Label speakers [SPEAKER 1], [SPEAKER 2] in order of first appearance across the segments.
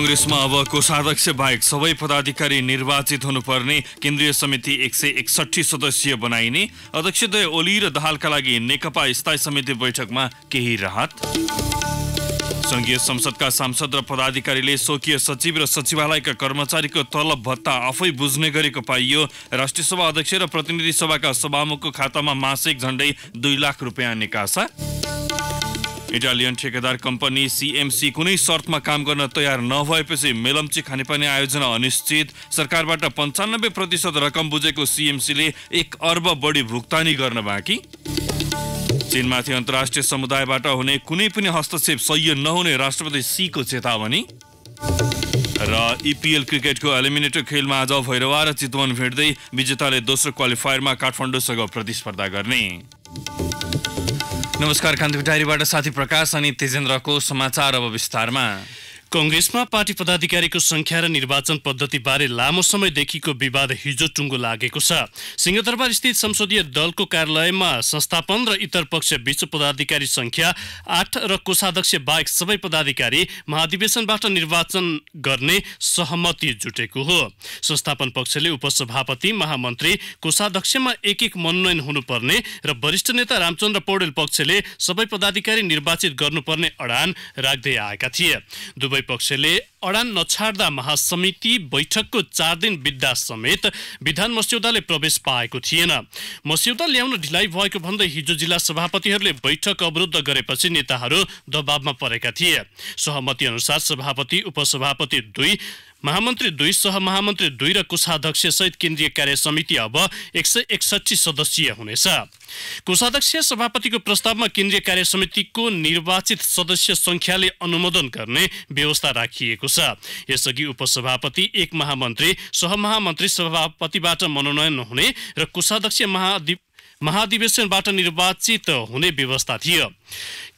[SPEAKER 1] कङ्ग्रेसमा अब कोषाध्यक्ष बाहेक सबै पदाधिकारी निर्वाचित हुनुपर्ने केन्द्रीय समिति एक सय एकसठी सदस्यीय बनाइने अध्यक्षद्वय ओली र दहालका लागि नेकपा स्थायी समिति बैठकमा केही राहत सङ्घीय संसदका सांसद र पदाधिकारीले स्वकीय सचिव र सचिवालयका कर्मचारीको तलब भत्ता आफै बुझ्ने गरेको पाइयो राष्ट्रिय सभा अध्यक्ष र प्रतिनिधि सभाका सभामुखको खातामा मासिक झण्डै दुई लाख रुपियाँ निकासा इटालियन ठेकेदार कम्पनी सिएमसी कुनै शर्तमा काम गर्न तयार नभएपछि मेलम्ची खानेपानी आयोजना अनिश्चित सरकारबाट पन्चानब्बे प्रतिशत रकम बुझेको सिएमसीले एक अर्ब बढी भुक्तानी गर्न बाँकी चीनमाथि अन्तर्राष्ट्रिय समुदायबाट हुने कुनै पनि हस्तक्षेप सह्य नहुने राष्ट्रपति सीको चेतावनी र इपिएल e क्रिकेटको एलिमिनेटर खेलमा आज भैरवा र चितवन भेट्दै विजेताले दोस्रो क्वालिफायरमा काठमाडौँसँग प्रतिस्पर्धा गर्ने नमस्कार कान्तिपुर डायरीबाट साथी प्रकाश अनि तेजेन्द्रको समाचार अब विस्तारमा कंग्रेसमा
[SPEAKER 2] पार्टी पदाधिकारीको संख्या र निर्वाचन पद्धतिबारे लामो समयदेखिको विवाद हिजो टुङ्गो लागेको छ सिंहदरबार स्थित संसदीय दलको कार्यालयमा संस्थापन र इतर पक्ष बीच पदाधिकारी संख्या आठ र कोषाध्यक्ष बाहेक सबै पदाधिकारी महाधिवेशनबाट निर्वाचन गर्ने सहमति जुटेको हो संस्थापन पक्षले उपसभापति महामन्त्री कोषाध्यक्षमा एक एक मनोनयन हुनुपर्ने र वरिष्ठ नेता रामचन्द्र पौडेल पक्षले सबै पदाधिकारी निर्वाचित गर्नुपर्ने अडान राख्दै आएका थिए पक्षले अडान नछाड्दा महासमिति बैठकको चार दिन बित्दा समेत विधान मस्यौदाले प्रवेश पाएको थिएन मस्यौदा ल्याउन ढिलाइ भएको भन्दै हिजो जिल्ला सभापतिहरूले बैठक अवरुद्ध गरेपछि नेताहरू दबावमा परेका थिए सहमति अनुसार सभापति उपसभापति दुई महामन्त्री दुई सहमहामन्त्री दुई र कोषाध्यक्ष सहित केन्द्रीय कार्य समिति अब एक सय एकसठी सदस्यीय हुनेछ कोषाध्यक्ष सभापतिको प्रस्तावमा केन्द्रीय कार्य समितिको निर्वाचित सदस्य संख्याले अनुमोदन गर्ने व्यवस्था राखिएको छ यसअघि उपसभापति एक महामन्त्री सहमहामन्त्री सभापतिबाट मनोनयन हुने र कोषाध्यक्ष महाधि महाधिवेशनबाट निर्वाचित हुने व्यवस्था थियो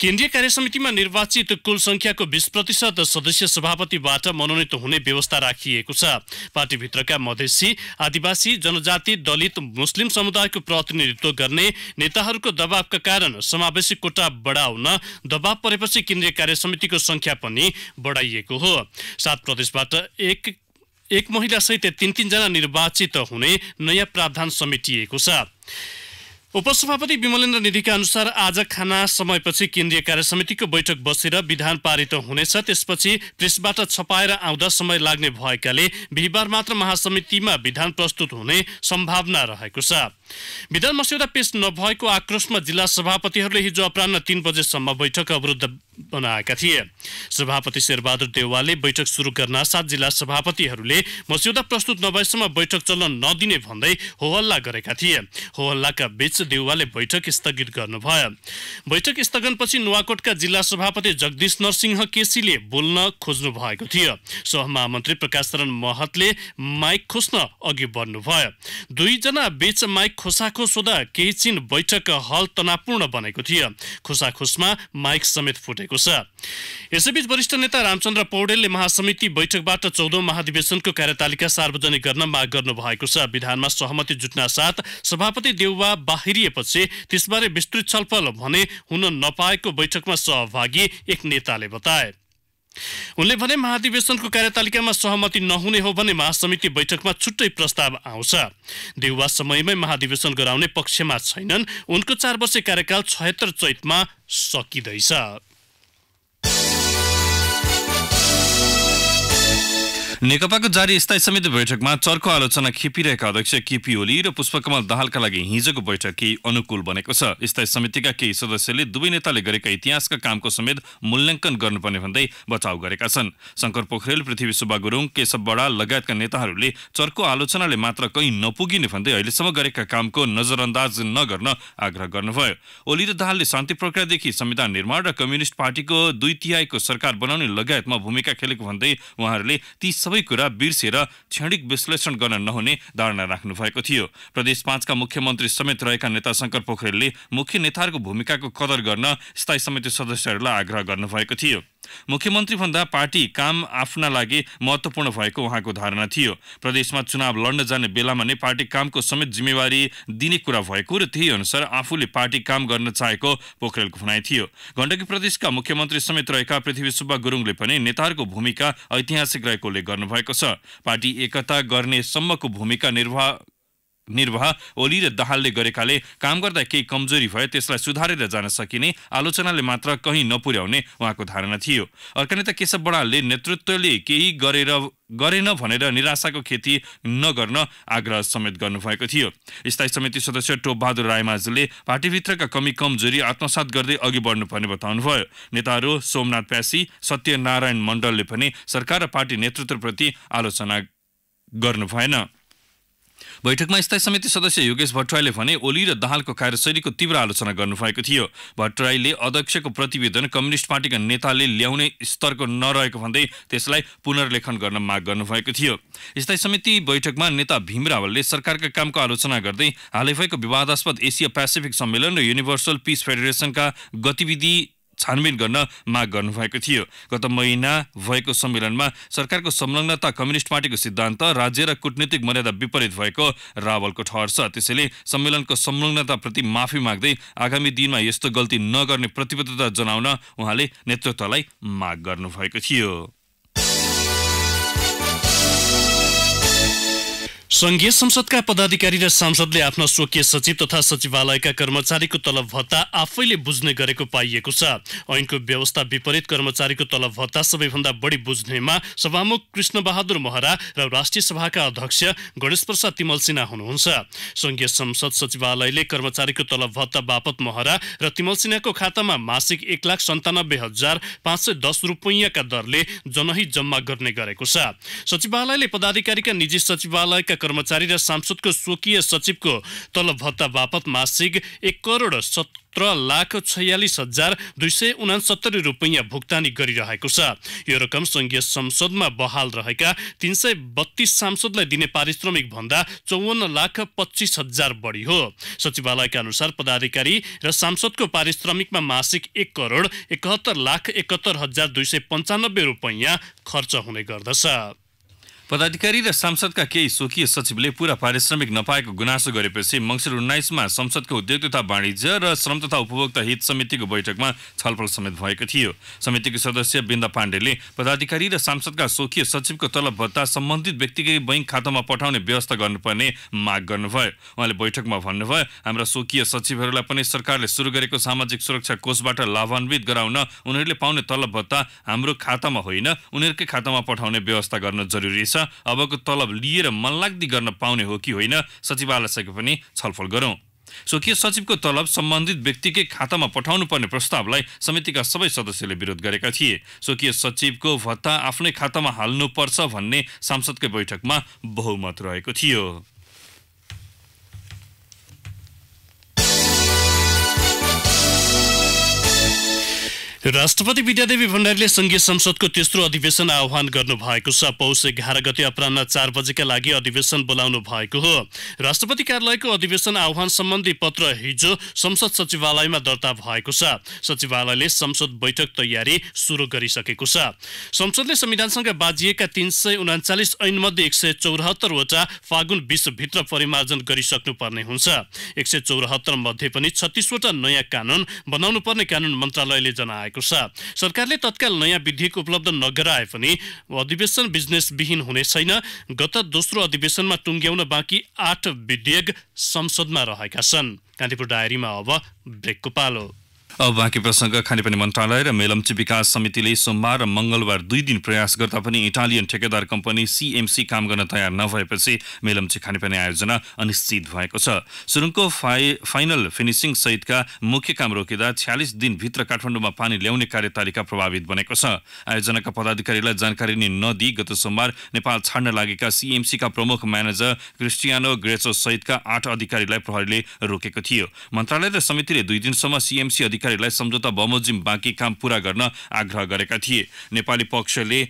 [SPEAKER 2] केन्द्रीय कार्य समितिमा निर्वाचित कुल संख्याको बिस प्रतिशत सदस्य सभापतिबाट मनोनित हुने व्यवस्था राखिएको छ पार्टीभित्रका मधेसी आदिवासी जनजाति दलित मुस्लिम समुदायको प्रतिनिधित्व गर्ने नेताहरूको दबावका कारण समावेशी कोटा बढाउन दबाव परेपछि केन्द्रीय कार्य समितिको संख्या पनि बढाइएको हो सात प्रदेशबाट एक एक महिलासहित तिन तिनजना निर्वाचित हुने नयाँ प्रावधान समेटिएको छ उपसभापति विमलेन्द्र निधिका अनुसार आज खाना समयपछि केन्द्रीय कार्य समितिको बैठक बसेर विधान पारित हुनेछ त्यसपछि प्रेसबाट छपाएर आउँदा समय लाग्ने भएकाले बिहिबार मात्र महासमितिमा विधान प्रस्तुत हुने सम्भावना रहेको छ विधान मस्यौदा पेश नभएको आक्रोशमा जिल्ला सभापतिहरूले हिजो अपरान्न तीन बजेसम्म बैठक अवरुद्ध बनाएका थिए सभापति शेरबहादुर देवालले बैठक सुरु गर्न साथ जिल्ला सभापतिहरूले मस्यौदा प्रस्तुत नभएसम्म बैठक चल्न नदिने भन्दै होहल्ला गरेका थिए होहल्लाका बीच देउवाले बैठक स्थगित गर्नुभयो बैठक स्थगनपछि नुवाकोटका जिल्ला सभापति जगदीश नरसिंह केसीले बोल्न खोज्नु भएको थियो सहमहामन्त्री प्रकाश चरण महतले माइक खोस्न अघि बढ्नुभयो दुईजना बीच माइक खोसाखो सोधा केही छिन बैठक हल तनावपूर्ण बनेको थियो खोसाखोसमा माइक समेत फुटेको छ यसैबीच वरिष्ठ नेता रामचन्द्र पौडेलले महासमिति बैठकबाट चौधौं महाधिवेशनको कार्यतालिका सार्वजनिक गर्न माग गर्नु भएको छ विधानमा सहमति जुट्न साथ सभापति देउवा बाहिर फेरिएपछि त्यसबारे विस्तृत छलफल भने हुन नपाएको बैठकमा सहभागी एक नेताले बताए उनले भने महाधिवेशनको कार्यतालिकामा सहमति नहुने हो भने महासमिति बैठकमा छुट्टै प्रस्ताव आउँछ देउवा समयमै महाधिवेशन गराउने पक्षमा छैनन् उनको चार वर्ष कार्यकाल छयत्तर चैतमा सकिँदैछ
[SPEAKER 1] नेकपाको जारी स्थायी समिति बैठकमा चर्को आलोचना खेपिरहेका अध्यक्ष केपी ओली र पुष्पकमल दाहालका लागि हिजोको बैठक केही अनुकूल बनेको छ स्थायी समितिका केही सदस्यले दुवै नेताले गरेका इतिहासका कामको समेत मूल्याङ्कन गर्नुपर्ने भन्दै बचाउ गरेका छन् शङ्कर पोखरेल पृथ्वी सुब्बा गुरुङ केशव बडा लगायतका नेताहरूले चर्को आलोचनाले मात्र कहीँ नपुगिने भन्दै अहिलेसम्म गरेका कामको नजरअन्दाज नगर्न आग्रह गर्नुभयो ओली र दाहालले शान्ति प्रक्रियादेखि संविधान निर्माण र कम्युनिस्ट पार्टीको दुई तिहाईको सरकार बनाउने लगायतमा भूमिका खेलेको भन्दै उहाँहरूले ती सबै कुरा बिर्सेर क्षणिक विश्लेषण गर्न नहुने धारणा राख्नु भएको थियो प्रदेश पाँचका मुख्यमन्त्री समेत रहेका नेता शङ्कर पोखरेलले मुख्य नेताहरूको भूमिकाको कदर गर्न स्थायी समिति सदस्यहरूलाई आग्रह गर्नुभएको थियो भन्दा पार्टी काम आफ्ना लागि महत्त्वपूर्ण भएको उहाँको धारणा थियो प्रदेशमा चुनाव लड्न जाने बेलामा नै पार्टी कामको समेत जिम्मेवारी दिने कुरा भएको र त्यही अनुसार आफूले पार्टी काम गर्न चाहेको पोखरेलको भनाइ थियो गण्डकी प्रदेशका मुख्यमन्त्री समेत रहेका पृथ्वी सुब्बा गुरुङले पनि नेताहरूको भूमिका ऐतिहासिक रहेको उल्लेख गर्नुभएको छ पार्टी एकता गर्नेसम्मको भूमिका निर्वाह निर्वाह ओली र दाहालले गरेकाले काम गर्दा केही कमजोरी भए त्यसलाई सुधारेर जान सकिने आलोचनाले मात्र कहीँ नपुर्याउने उहाँको धारणा थियो अर्का नेता केशव बडालले नेतृत्वले केही गरेर गरेन भनेर निराशाको खेती नगर्न आग्रह समेत गर्नुभएको थियो स्थायी समिति सदस्य टोपबहादुर रायमाझले पार्टीभित्रका कमी कमजोरी आत्मसात गर्दै अघि बढ्नुपर्ने बताउनुभयो नेताहरू सोमनाथ प्यासी सत्यनारायण मण्डलले पनि सरकार र पार्टी नेतृत्वप्रति आलोचना गर्नु भएन बैठकमा स्थायी समिति सदस्य योगेश भट्टराईले भने ओली र दाहालको कार्यशैलीको तीव्र आलोचना गर्नुभएको थियो भट्टराईले अध्यक्षको प्रतिवेदन कम्युनिस्ट पार्टीका नेताले ल्याउने स्तरको नरहेको भन्दै त्यसलाई पुनर्लेखन गर्न माग गर्नुभएको थियो स्थायी समिति बैठकमा नेता भीम रावलले सरकारका कामको आलोचना गर्दै हालै भएको विवादास्पद एसिया पेसिफिक सम्मेलन र युनिभर्सल पिस फेडरेसनका गतिविधि छानबिन गर्न माग गर्नुभएको थियो गत महिना भएको सम्मेलनमा सरकारको संलग्नता कम्युनिस्ट पार्टीको सिद्धान्त राज्य र कूटनीतिक मर्यादा विपरीत भएको रावलको ठहर छ त्यसैले सम्मेलनको संलग्नताप्रति माफी माग्दै आगामी दिनमा यस्तो गल्ती नगर्ने प्रतिबद्धता जनाउन उहाँले नेतृत्वलाई माग गर्नुभएको थियो
[SPEAKER 2] संघीय संसदका पदाधिकारी र सांसदले आफ्ना स्वकीय सचिव तथा सचिवालयका कर्मचारीको तलब भत्ता आफैले बुझ्ने गरेको पाइएको छ ऐनको व्यवस्था विपरीत कर्मचारीको तलब भत्ता सबैभन्दा बढी बुझ्नेमा सभामुख कृष्ण बहादुर महरा र राष्ट्रिय सभाका अध्यक्ष गणेश प्रसाद तिमल सिन्हा हुनुहुन्छ संघीय संसद सचिवालयले कर्मचारीको तलब भत्ता बापत महरा र तिमल सिन्हाको खातामा मासिक एक लाख सन्तानब्बे हजार पाँच सय दस रुपियाँका दरले जनहित जम्मा गर्ने गरेको छ सचिवालयले पदाधिकारीका निजी सचिवालयका कर्मचारी र सांसदको स्वकीय सचिवको तलब भत्ता बापत मासिक एक करोड सत्र लाख छयालिस हजार दुई सय उनासत्तरी रुपियाँ भुक्तानी गरिरहेको छ यो रकम सङ्घीय संसदमा बहाल रहेका तिन सय बत्तीस सांसदलाई दिने पारिश्रमिक भन्दा चौवन्न लाख पच्चिस हजार बढी हो सचिवालयका अनुसार पदाधिकारी र सांसदको पारिश्रमिकमा मासिक एक करोड एकहत्तर लाख एकहत्तर हजार दुई सय पन्चानब्बे रुपियाँ खर्च
[SPEAKER 1] हुने गर्दछ पदाधिकारी र सांसदका केही स्वकीय सचिवले पूरा पारिश्रमिक नपाएको गुनासो गरेपछि मङ्सिर उन्नाइसमा संसदको उद्योग तथा वाणिज्य र श्रम तथा उपभोक्ता हित समितिको बैठकमा छलफल समेत भएको थियो समितिको सदस्य बिन्दा पाण्डेले पदाधिकारी र सांसदका स्वकीय सचिवको तलब भत्ता सम्बन्धित व्यक्तिकै बैङ्क खातामा पठाउने व्यवस्था गर्नुपर्ने माग गर्नुभयो उहाँले बैठकमा भन्नुभयो हाम्रा स्वकीय सचिवहरूलाई पनि सरकारले सुरु गरेको सामाजिक सुरक्षा कोषबाट लाभान्वित गराउन उनीहरूले पाउने तलब भत्ता हाम्रो खातामा होइन उनीहरूकै खातामा पठाउने व्यवस्था गर्न जरुरी छ अबको तलब लिएर मनलाग्दी गर्न पाउने हो कि होइन सचिवालयसँग पनि छलफल गरौँ स्वकीय सचिवको तलब सम्बन्धित व्यक्तिकै खातामा पठाउनु पर्ने प्रस्तावलाई समितिका सबै सदस्यले विरोध गरेका थिए स्वकीय सचिवको भत्ता आफ्नै खातामा हाल्नुपर्छ भन्ने सांसदकै बैठकमा बहुमत रहेको थियो
[SPEAKER 2] राष्ट्रपति विद्यादेवी भण्डारीले संघीय संसदको तेस्रो अधिवेशन आह्वान गर्नु भएको छ पौष एघार गते अपरान्न चार बजेका लागि अधिवेशन बोलाउनु भएको हो राष्ट्रपति कार्यालयको अधिवेशन आह्वान सम्बन्धी पत्र हिजो संसद सचिवालयमा दर्ता भएको छ सचिवालयले संसद बैठक तयारी सुरु गरिसकेको छ संसदले संविधानसँग बाजिएका तीन सय उनाचालिस ऐनमध्ये एक सय चौरात्तरवटा फागुन बिसभित्र परिमार्जन पर्ने हुन्छ एक सय चौरात्तर मध्ये पनि छत्तिसवटा नयाँ कानुन पर्ने कानुन मन्त्रालयले जनाएको छ सरकारले तत्काल नयाँ विधेयक उपलब्ध नगराए पनि अधिवेशन बिजनेस विहीन हुने छैन गत दोस्रो अधिवेशनमा टुङ्ग्याउन बाँकी आठ विधेयक संसदमा रहेका छन् कान्तिपुर डायरीमा अब ब्रेकको पालो
[SPEAKER 1] अब बाँकी प्रसङ्ग खानेपानी मन्त्रालय र मेलम्ची विकास समितिले सोमबार र मङ्गलबार दुई दिन प्रयास गर्दा पनि इटालियन ठेकेदार कम्पनी सिएमसी काम गर्न तयार नभएपछि मेलम्ची खानेपानी आयोजना अनिश्चित भएको छ सुरुङको फाइ फाइनल फिनिसिङ सहितका मुख्य काम रोकिँदा छ्यालिस दिनभित्र काठमाडौँमा पानी ल्याउने कार्यतालिका प्रभावित बनेको छ आयोजनाका पदाधिकारीलाई जानकारी नै नदिई गत सोमबार नेपाल छाड्न लागेका सिएमसीका प्रमुख म्यानेजर क्रिस्टियानो ग्रेचो सहितका आठ अधिकारीलाई प्रहरीले रोकेको थियो मन्त्रालय र समितिले दुई दिनसम्म सिएमसी अधिकारीलाई सम्झौता बमोजिम बाँकी काम पूरा गर्न आग्रह गरेका थिए नेपाली पक्षले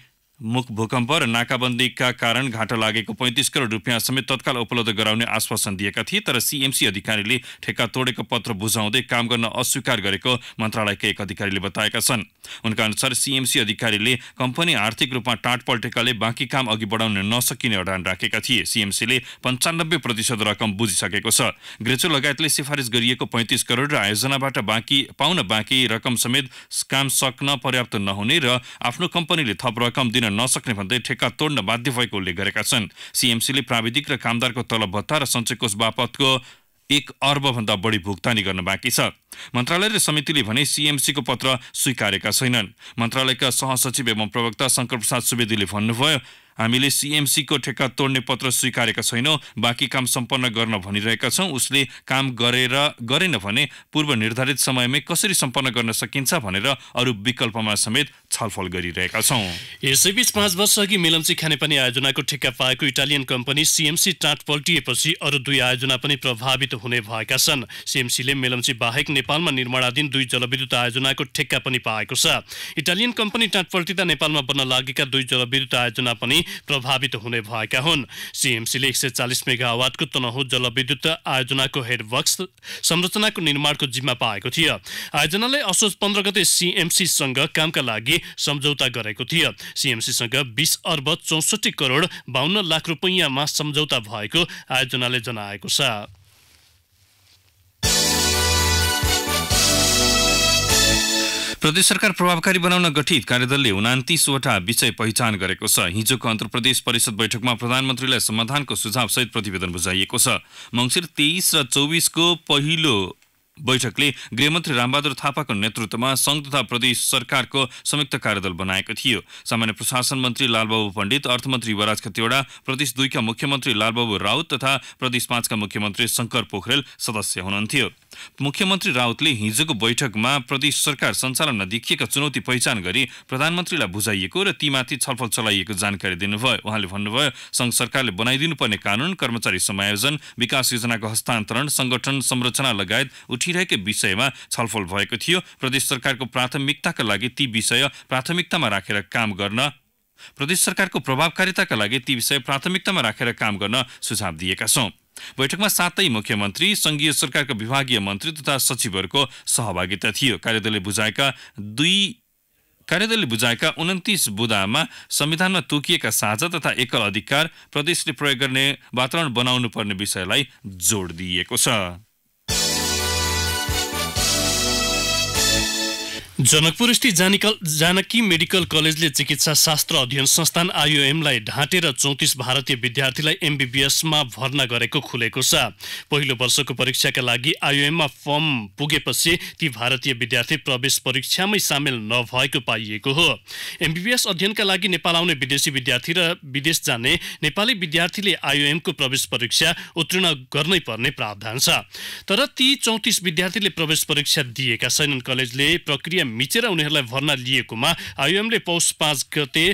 [SPEAKER 1] मुख भूकम्प र नाकाबन्दीका कारण घाटा लागेको पैँतिस करोड रुपियाँ समेत तत्काल उपलब्ध गराउने आश्वासन दिएका थिए तर सिएमसी अधिकारीले ठेक्का तोडेको पत्र बुझाउँदै काम गर्न अस्वीकार गरेको मन्त्रालयका एक अधिकारीले बताएका छन् उनका अनुसार सिएमसी अधिकारीले कम्पनी आर्थिक रूपमा टाँट पल्टेकाले बाँकी काम अघि बढाउन नसकिने अडान राखेका थिए सिएमसीले पन्चानब्बे प्रतिशत रकम बुझिसकेको छ ग्रेचो लगायतले सिफारिस गरिएको पैँतिस करोड र आयोजनाबाट बाँकी पाउन बाँकी रकम समेत काम सक्न पर्याप्त नहुने र आफ्नो कम्पनीले थप रकम दिन नसक्ने भन्दै ठेक्का तोड्न बाध्य भएको उल्लेख गरेका छन् सिएमसीले प्राविधिक र कामदारको तलब भत्ता र कोष बापतको एक अर्बभन्दा बढी भुक्तानी गर्न बाँकी छ मन्त्रालय र समितिले भने सिएमसीको पत्र स्वीकारेका छैनन् मन्त्रालयका सहसचिव एवं प्रवक्ता शङ्कर प्रसाद सुवेदीले भन्नुभयो हामीले सिएमसीको ठेक्का तोड्ने पत्र स्वीकारेका छैनौँ बाँकी काम सम्पन्न गर्न भनिरहेका छौँ उसले काम गरेर गरेन भने पूर्व निर्धारित समयमै कसरी सम्पन्न गर्न सकिन्छ भनेर अरू विकल्पमा समेत छलफल गरिरहेका छौँ यसैबीच
[SPEAKER 2] पाँच वर्ष अघि मेलम्ची खानेपानी आयोजनाको ठेक्का पाएको इटालियन कम्पनी सिएमसी टाँट पल्टिएपछि अरू दुई आयोजना पनि प्रभावित हुने भएका छन् सिएमसीले मेलम्ची बाहेक नेपालमा निर्माणाधीन दुई जलविद्युत आयोजनाको ठेक्का पनि पाएको छ इटालियन कम्पनी टाँट पल्टिँदा नेपालमा बन्न लागेका दुई जलविद्युत आयोजना पनि प्रभावित हुने भएका हुन् सिएमसीले एक सय चालिस मेगावाटको तनहुँ जलविद्युत आयोजनाको हेडवक्स संरचनाको निर्माणको जिम्मा पाएको थियो आयोजनाले असोज पन्ध्र गते सिएमसीसँग कामका लागि सम्झौता गरेको थियो सिएमसीसँग बिस अर्ब चौसठी करोड बाहन्न लाख रुपियाँमा सम्झौता भएको आयोजनाले जनाएको छ
[SPEAKER 1] प्रदेश सरकार प्रभावकारी बनाउन गठित कार्यदलले उनातिसवटा विषय पहिचान गरेको छ हिजोको अन्तर प्रदेश परिषद बैठकमा प्रधानमन्त्रीलाई समाधानको सुझावसहित प्रतिवेदन बुझाइएको छ मङ्सिर तेइस र चौबिसको पहिलो बैठकले गृहमन्त्री रामबहादुर थापाको नेतृत्वमा सङ्घ तथा प्रदेश सरकारको संयुक्त कार्यदल बनाएको थियो सामान्य प्रशासन मन्त्री लालबाबु पण्डित अर्थमन्त्री युवराज खतिवड़ा प्रदेश दुईका मुख्यमन्त्री लालबाबु राउत तथा प्रदेश पाँचका मुख्यमन्त्री शङ्कर पोखरेल सदस्य हुनुहुन्थ्यो मुख्यमन्त्री राउतले हिजोको बैठकमा प्रदेश सरकार सञ्चालनमा देखिएका चुनौती पहिचान गरी प्रधानमन्त्रीलाई बुझाइएको र तीमाथि छलफल चलाइएको जानकारी दिनुभयो उहाँले भन्नुभयो सङ्घ सरकारले बनाइदिनुपर्ने कानुन कर्मचारी समायोजन विकास योजनाको हस्तान्तरण सङ्गठन संरचना लगायत उठिरहेको विषयमा छलफल भएको थियो प्रदेश सरकारको प्राथमिकताका लागि ती विषय प्राथमिकतामा राखेर काम गर्न प्रदेश सरकारको प्रभावकारिताका लागि ती विषय प्राथमिकतामा राखेर काम गर्न सुझाव दिएका छौँ बैठकमा सातै मुख्यमन्त्री संघीय सरकारका विभागीय मन्त्री तथा सचिवहरूको सहभागिता थियो कार्यदलले बुझाएका दुई कार्यदलले बुझाएका उन्तिस बुदामा संविधानमा तोकिएका साझा तथा एकल अधिकार प्रदेशले प्रयोग गर्ने वातावरण बनाउनु पर्ने विषयलाई जोड दिइएको छ
[SPEAKER 2] जनकपुरस्थित जानकल जानकी मेडिकल कलेजले चिकित्सा शास्त्र अध्ययन संस्थान आइओएमलाई ढाँटेर चौतिस भारतीय विद्यार्थीलाई एमबिबिएसमा भर्ना गरेको खुलेको छ पहिलो वर्षको परीक्षाका लागि आइओएममा फर्म पुगेपछि ती भारतीय विद्यार्थी प्रवेश परीक्षामै सामेल नभएको पाइएको हो एमबिबिएस अध्ययनका लागि नेपाल आउने विदेशी विद्यार्थी र विदेश जाने नेपाली विद्यार्थीले आइओएमको प्रवेश परीक्षा उत्तीर्ण गर्नै पर्ने प्रावधान छ तर ती चौतिस विद्यार्थीले प्रवेश परीक्षा दिएका छैनन् कलेजले प्रक्रिया मिचेर उनीहरूलाई भर्ना लिएकोमा आइएमले पौष पाँच गते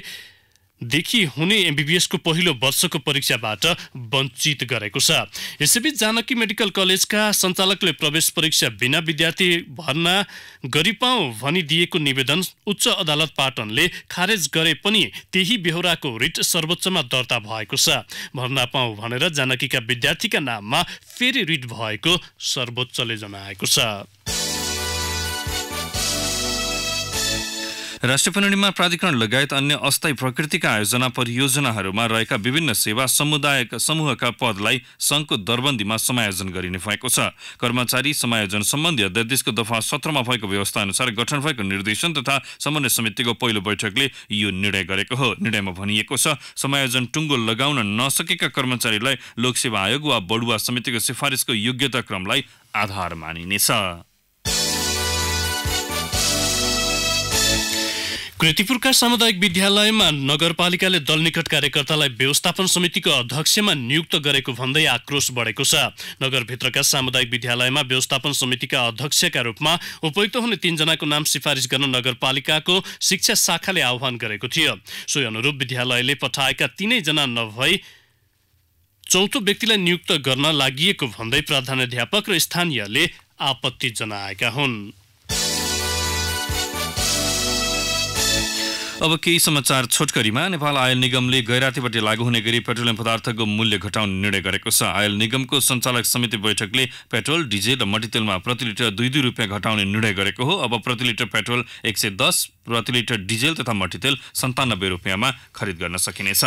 [SPEAKER 2] देखि हुने एमबिबिएसको पहिलो वर्षको परीक्षाबाट वञ्चित गरेको छ यसैबीच जानकी मेडिकल कलेजका सञ्चालकले प्रवेश परीक्षा बिना विद्यार्थी भर्ना भनी दिएको निवेदन उच्च अदालत पाटनले खारेज गरे पनि त्यही बेहोराको रिट सर्वोच्चमा दर्ता भएको छ भर्ना पाउँ भनेर जानकीका विद्यार्थीका नाममा फेरि रिट भएको सर्वोच्चले जनाएको
[SPEAKER 1] छ राष्ट्रिय पूर्णिमा प्राधिकरण लगायत अन्य अस्थायी प्रकृतिका आयोजना परियोजनाहरूमा रहेका विभिन्न सेवा समुदायका समूहका पदलाई सङ्घको दरबन्दीमा समायोजन गरिने भएको छ कर्मचारी समायोजन सम्बन्धी अध्यादेशको दफा सत्रमा भएको व्यवस्था अनुसार गठन भएको निर्देशन तथा समन्वय समितिको पहिलो बैठकले यो निर्णय गरेको हो निर्णयमा भनिएको छ समायोजन टुङ्गो लगाउन नसकेका कर्मचारीलाई लोकसेवा आयोग वा बडुवा समितिको सिफारिसको योग्यता क्रमलाई आधार मानिनेछ
[SPEAKER 2] कृतिपुरका सामुदायिक विद्यालयमा नगरपालिकाले दल निकट कार्यकर्तालाई व्यवस्थापन समितिको अध्यक्षमा नियुक्त गरेको भन्दै आक्रोश बढेको छ नगरभित्रका सामुदायिक विद्यालयमा व्यवस्थापन समितिका अध्यक्षका रूपमा उपयुक्त हुने तीनजनाको नाम सिफारिस गर्न नगरपालिकाको शिक्षा शाखाले आह्वान गरेको थियो सोही अनुरूप विद्यालयले पठाएका तीनैजना नभई चौथो व्यक्तिलाई नियुक्त गर्न लागि भन्दै प्राधान्याध्यापक र स्थानीयले आपत्ति जनाएका हुन्
[SPEAKER 1] अब केही समाचार छोटकरीमा नेपाल आयल निगमले गैरातीबाट लागू हुने गरी पेट्रोलियम पदार्थको मूल्य घटाउने निर्णय गरेको छ आयल निगमको सञ्चालक समिति बैठकले पेट्रोल डिजेल र मट्टितेलमा प्रति लिटर दुई दुई रुपियाँ घटाउने निर्णय गरेको हो अब प्रति लिटर पेट्रोल एक सय दस प्रति लिटर डिजेल तथा मट्टितेल सन्तानब्बे रुपियाँमा खरिद गर्न सकिनेछ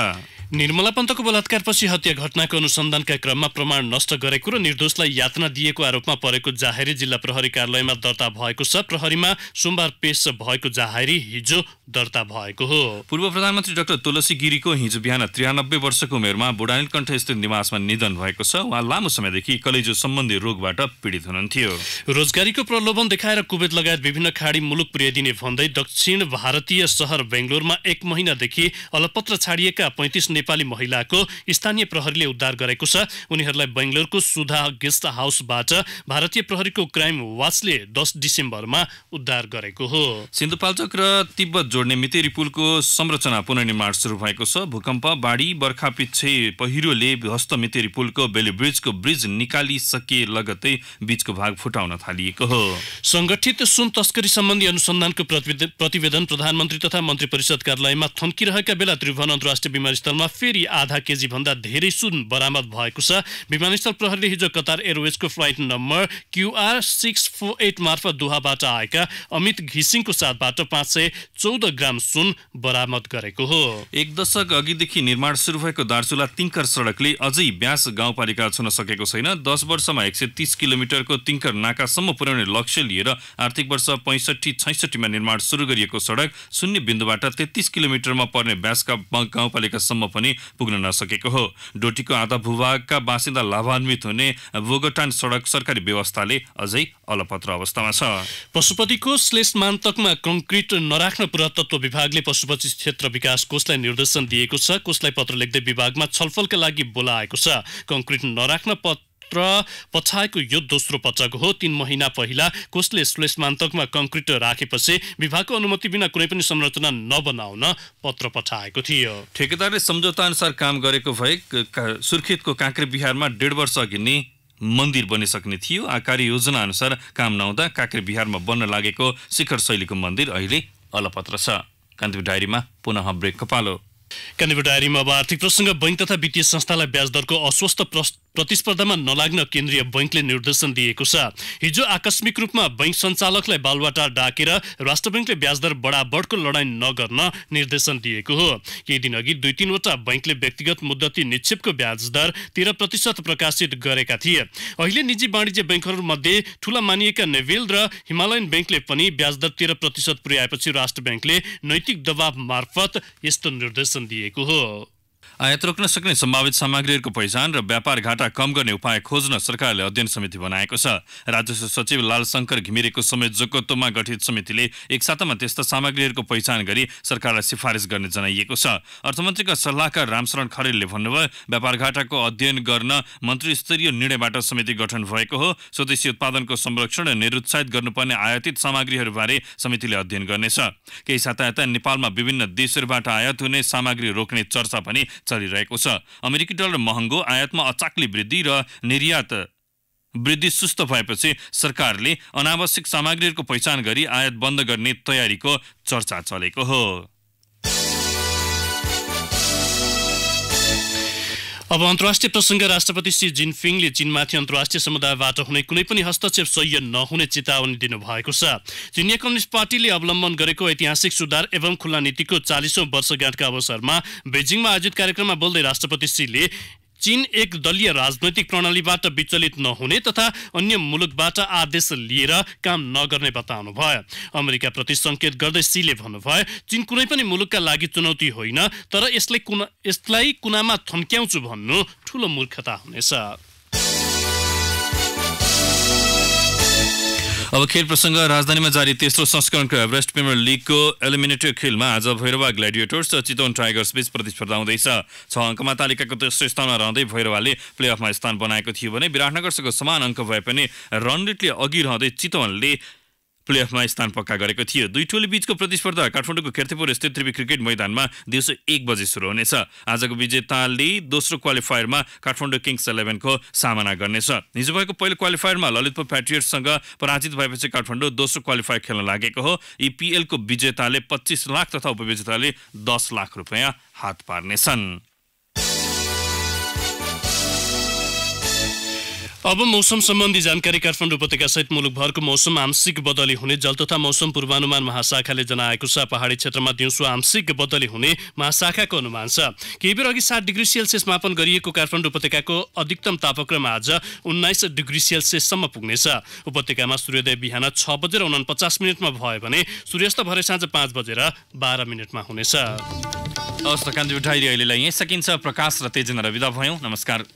[SPEAKER 2] निर्मला पन्तको बलात्कारपछि हत्या घटनाको अनुसन्धानका क्रममा प्रमाण नष्ट गरेको र निर्दोषलाई यातना दिएको आरोपमा परेको जाहेरी जिल्ला प्रहरी कार्यालयमा दर्ता भएको छ प्रहरीमा सोमबार पेश भएको जाहेरी हिजो दर्ता भएको
[SPEAKER 1] हो पूर्व प्रधानमन्त्री डाक्टर तुलसी गिरीको हिजो बिहान त्रियानब्बे वर्षको उमेरमा बुढानीलकण्ठ स्थित निवासमा निधन भएको छ उहाँ लामो समयदेखि कलेजो सम्बन्धी रोगबाट पीडित हुनुहुन्थ्यो
[SPEAKER 2] रोजगारीको प्रलोभन देखाएर कुवेत लगायत विभिन्न खाडी मुलुक पुर्याइदिने भन्दै दक्षिण भारतीय सहर बेङ्गलोरमा एक महिनादेखि अलपत्र छाडिएका पैँतिस नेपाली महिलाको स्थानीय प्रहरीले उद्धार गरेको छ उनीहरूलाई बेङ्गलोरको सुधा गेस्ट हाउसबाट भारतीय प्रहरीको क्राइम वाचले दस डिसेम्बरमा उद्धार गरेको हो
[SPEAKER 1] सिन्धुपाल्चोक र तिब्बत जोड्ने मितेरी पुलको संरचना पुनर्निर्माण सुरु भएको छ भूकम्प बाढी बर्खा पिच्छे पहिरोले हस्त मितेरी पुलको बेली ब्रिजको ब्रिज निकालिसके लगतै बीचको भाग फुटाउन थालिएको हो संगठित सुन तस्करी सम्बन्धी
[SPEAKER 2] अनुसन्धानको प्रतिवेदन प्रधानमन्त्री तथा मन्त्री परिषद कार्यालयमा थन्किरहेका बेला त्रिभुवन अन्तर्राष्ट्रिय विमानस्थलमा फेरि आधा केजी भन्दा धेरै सुन बरामद भएको छ विमानस्थल प्रहरीले हिजो कतार एयरवेजको flight number QR six four eight मार्फत दुहाबाट आएका अमित घिसिङको साथबाट पाँच सय चौध ग्राम सुन बरामद गरेको हो
[SPEAKER 1] एक दशक अघिदेखि निर्माण सुरु भएको दार्चुला तिङ्कर सडकले अझै ब्यास गाउँपालिका छुन सकेको छैन दस वर्षमा एक सय तिस किलोमिटरको तिङ्कर नाकासम्म पुर्याउने लक्ष्य लिएर आर्थिक वर्ष पैँसठी छैसठीमा निर्माण सुरु गरिएको सडक शून्य बिन्दुबाट तेत्तिस किलोमिटरमा पर्ने ब्यासका गाउँपालिकासम्म पनि पुग्न नसकेको हो डोटीको आधा भूभागका बासिन्दा लाभान्वित हुने बोगटान सडक सरकारी व्यवस्थाले अझै अलपत्र अवस्थामा छ पशुपतिको
[SPEAKER 2] मान्तकमा कङ्क्रिट नराख्न पुरा पुरातत्व विभागले पशुपति क्षेत्र विकास कोषलाई निर्देशन दिएको छ कोषलाई पत्र लेख्दै विभागमा छलफलका लागि बोलाएको छ कङ्क्रिट नराख्न पत्र पछाएको यो दोस्रो पटक हो तीन महिना पहिला कोषले श्लेषमान्तकमा कङ्क्रिट राखेपछि विभागको अनुमति बिना कुनै पनि संरचना नबनाउन पत्र पठाएको थियो
[SPEAKER 1] ठेकेदारले सम्झौता अनुसार काम गरेको भए सुर्खेतको काँक्रे बिहारमा डेढ वर्ष अघि नै मन्दिर बनिसक्ने थियो आकारी योजना अनुसार काम नहुँदा काँक्रे बिहारमा बन्न लागेको शिखर शैलीको मन्दिर अहिले अलपत्र छ कान्तिपुर डायरीमा पुनः ब्रेक कपालो कान्तिपुर
[SPEAKER 2] डायरीमा अब आर्थिक प्रसङ्ग बैङ्क तथा वित्तीय संस्थालाई ब्याज दरको अस्वस्थ
[SPEAKER 1] प्रतिस्पर्धामा नलाग्न
[SPEAKER 2] केन्द्रीय बैङ्कले निर्देशन दिएको छ हिजो आकस्मिक रूपमा बैङ्क सञ्चालकलाई बालवाटा डाकेर राष्ट्र ब्याङ्कले ब्याजदर बढाबढको लडाईँ नगर्न निर्देशन दिएको हो केही दिन अघि दुई तिनवटा बैङ्कले व्यक्तिगत मुद्दती निक्षेपको ब्याजदर तेह्र प्रतिशत प्रकाशित गरेका थिए अहिले निजी वाणिज्य ब्याङ्कहरूमध्ये ठूला मानिएका नेभेल र हिमालयन ब्याङ्कले पनि ब्याजदर तेह्र प्रतिशत पुर्याएपछि राष्ट्र ब्याङ्कले नैतिक दबाव मार्फत यस्तो निर्देशन दिएको हो
[SPEAKER 1] आयात रोक्न सक्ने सम्भावित सामग्रीहरूको पहिचान र व्यापार घाटा कम गर्ने उपाय खोज्न सरकारले अध्ययन समिति बनाएको छ राजस्व सचिव लाल शङ्कर घिमिरेको समेत गठित समितिले एकसाथमा त्यस्ता सामग्रीहरूको पहिचान गरी सरकारलाई सिफारिस गर्ने जनाइएको छ अर्थमन्त्रीका सल्लाहकार रामशरण खरेलले भन्नुभयो व्यापार घाटाको अध्ययन गर्न मन्त्री स्तरीय निर्णयबाट समिति गठन भएको हो स्वदेशी उत्पादनको संरक्षण र निरुत्साहित गर्नुपर्ने आयातित सामग्रीहरूबारे समितिले अध्ययन गर्नेछ केही साता नेपालमा विभिन्न देशहरूबाट आयात हुने सामग्री रोक्ने चर्चा पनि चलिरहेको छ अमेरिकी डलर महँगो आयातमा अचाक्ली वृद्धि र निर्यात वृद्धि सुस्त भएपछि सरकारले अनावश्यक सामग्रीहरूको पहिचान गरी आयात बन्द गर्ने तयारीको चर्चा चलेको हो
[SPEAKER 2] अब अन्तर्राष्ट्रिय प्रसङ्ग राष्ट्रपति श्री जिनफिङले चीनमाथि अन्तर्राष्ट्रिय समुदायबाट हुने कुनै पनि हस्तक्षेप सह्य नहुने चेतावनी दिनुभएको छ चिनिया कम्युनिस्ट पार्टीले अवलम्बन गरेको ऐतिहासिक सुधार एवं खुल्ला नीतिको चालिसौँ वर्षगाँठका अवसरमा बेजिङमा आयोजित कार्यक्रममा बोल्दै राष्ट्रपति श्रीले चीन एक दलीय राजनैतिक प्रणालीबाट विचलित नहुने तथा अन्य मुलुकबाट आदेश लिएर काम नगर्ने बताउनु भयो अमेरिकाप्रति सङ्केत गर्दै सीले भन्नुभयो चीन कुनै पनि मुलुकका लागि चुनौती होइन तर यसलाई कुना यसलाई कुनामा थन्क्याउँछु भन्नु ठुलो मूर्खता हुनेछ
[SPEAKER 1] अब खेल प्रसङ्ग राजधानीमा जारी तेस्रो संस्करणको एभरेस्ट प्रिमियर लिगको एलिमिनेटर खेलमा आज भैरवा ग्ल्याडिएटर्स र चितवन टाइगर्स बीच प्रतिस्पर्धा हुँदैछ छ अङ्कमा तालिकाको तेस्रो स्थानमा रहँदै भैरवाले प्लेअफमा स्थान बनाएको थियो भने विराटनगरसँग समान अङ्क भए पनि रन रेटले अघि रहँदै चितवनले प्लेअफमा स्थान पक्का गरेको थियो दुई टोली बीचको प्रतिस्पर्धा काठमाडौँको किर्तिपुर स्थित त्रिवी क्रिकेट मैदानमा दिउँसो एक बजे सुरु हुनेछ आजको विजेताले दोस्रो क्वालिफायरमा काठमाडौँ किङ्स इलेभेनको सामना गर्नेछ हिजो भएको पहिलो क्वालिफायरमा ललितपुर प्याट्रियट्ससँग पराजित भएपछि काठमाडौँ दोस्रो क्वालिफायर खेल्न लागेको हो इपिएलको विजेताले पच्चिस लाख तथा उपविजेताले दस लाख रुपियाँ हात पार्नेछन् अब
[SPEAKER 2] मौसम सम्बन्धी जानकारी काठमाडौँ उपत्यकासहित मुलुकभरको मौसम आंशिक बदली हुने जल तथा मौसम पूर्वानुमान महाशाखाले जनाएको छ पहाडी क्षेत्रमा दिउँसो आंशिक बदली हुने महाशाखाको अनुमान छ केही बेर अघि सात डिग्री सेल्सियस मापन गरिएको काठमाडौँ उपत्यकाको अधिकतम तापक्रम आज उन्नाइस डिग्री सेल्सियससम्म पुग्नेछ उपत्यकामा सूर्योदय बिहान छ बजेर उनापचास मिनटमा भयो भने सूर्यास्त भरे साँझ पाँच बजेर बाह्र मिनटमा हुनेछ त अहिलेलाई यहीँ सकिन्छ प्रकाश र तेजेन्द्र विदा भयौँ नमस्कार